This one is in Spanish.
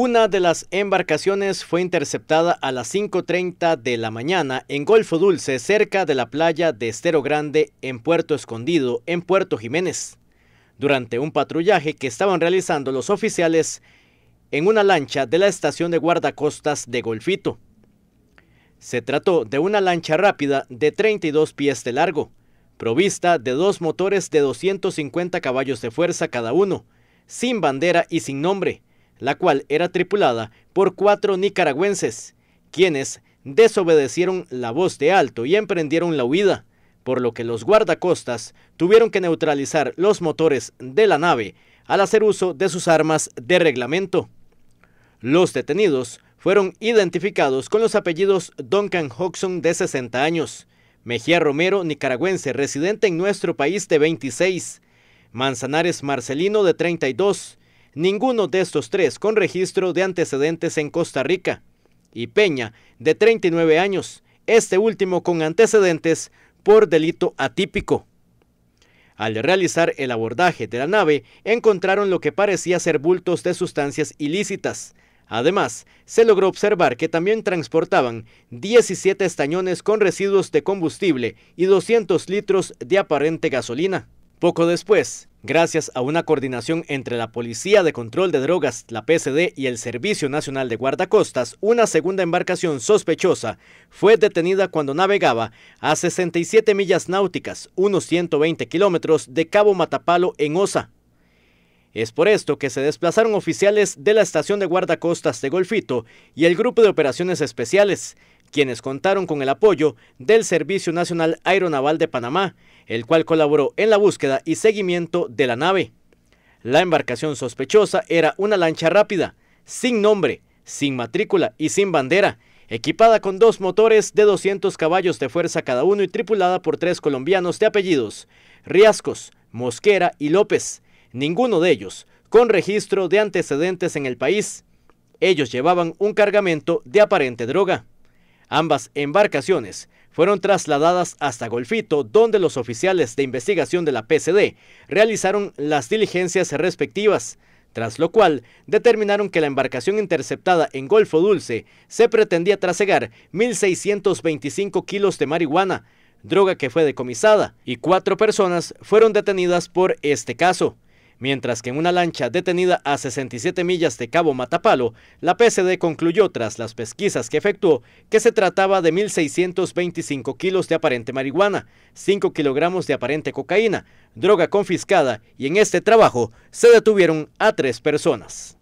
Una de las embarcaciones fue interceptada a las 5.30 de la mañana en Golfo Dulce, cerca de la playa de Estero Grande, en Puerto Escondido, en Puerto Jiménez, durante un patrullaje que estaban realizando los oficiales en una lancha de la estación de guardacostas de Golfito. Se trató de una lancha rápida de 32 pies de largo, provista de dos motores de 250 caballos de fuerza cada uno, sin bandera y sin nombre la cual era tripulada por cuatro nicaragüenses, quienes desobedecieron la voz de alto y emprendieron la huida, por lo que los guardacostas tuvieron que neutralizar los motores de la nave al hacer uso de sus armas de reglamento. Los detenidos fueron identificados con los apellidos Duncan Hodgson de 60 años, Mejía Romero, nicaragüense, residente en nuestro país de 26, Manzanares Marcelino de 32, ninguno de estos tres con registro de antecedentes en Costa Rica, y Peña, de 39 años, este último con antecedentes por delito atípico. Al realizar el abordaje de la nave, encontraron lo que parecía ser bultos de sustancias ilícitas. Además, se logró observar que también transportaban 17 estañones con residuos de combustible y 200 litros de aparente gasolina. Poco después, gracias a una coordinación entre la Policía de Control de Drogas, la PSD y el Servicio Nacional de Guardacostas, una segunda embarcación sospechosa fue detenida cuando navegaba a 67 millas náuticas, unos 120 kilómetros de Cabo Matapalo en Osa, es por esto que se desplazaron oficiales de la estación de guardacostas de Golfito y el grupo de operaciones especiales quienes contaron con el apoyo del Servicio Nacional Aeronaval de Panamá, el cual colaboró en la búsqueda y seguimiento de la nave. La embarcación sospechosa era una lancha rápida, sin nombre, sin matrícula y sin bandera, equipada con dos motores de 200 caballos de fuerza cada uno y tripulada por tres colombianos de apellidos, Riascos, Mosquera y López, ninguno de ellos con registro de antecedentes en el país. Ellos llevaban un cargamento de aparente droga. Ambas embarcaciones fueron trasladadas hasta Golfito, donde los oficiales de investigación de la PCD realizaron las diligencias respectivas, tras lo cual determinaron que la embarcación interceptada en Golfo Dulce se pretendía trasegar 1.625 kilos de marihuana, droga que fue decomisada, y cuatro personas fueron detenidas por este caso mientras que en una lancha detenida a 67 millas de Cabo Matapalo, la PSD concluyó tras las pesquisas que efectuó que se trataba de 1.625 kilos de aparente marihuana, 5 kilogramos de aparente cocaína, droga confiscada y en este trabajo se detuvieron a tres personas.